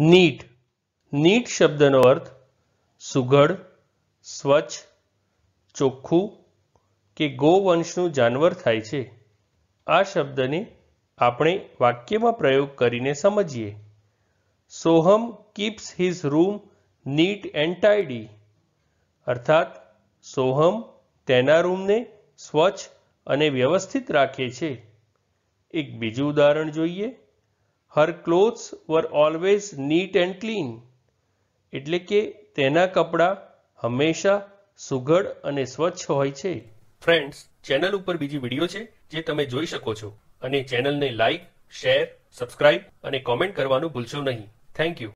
NEET NEET શબ્દનો અર્થ સુઘડ સ્વચ્છ ચોખ્ખું કે ગોવંશનું જાનવર થાય છે આ શબ્દને આપણે વાક્યમાં પ્રયોગ કરીને સમજીએ Soham keeps his room neat and tidy અર્થાત સોહમ તેના રૂમને સ્વચ્છ અને વ્યવસ્થિત રાખે છે એક બીજું ઉદાહરણ જોઈએ her clothes were always neat and clean એટલે કે તેના કપડાં હંમેશા સુઘડ અને સ્વચ્છ હોય છે ફ્રેન્ડ્સ ચેનલ ઉપર બીજી વિડીયો છે જે તમે જોઈ શકો છો અને ચેનલને લાઇક શેર સબસ્ક્રાઇબ અને કોમેન્ટ કરવાનું ભૂલશો નહીં થેન્ક યુ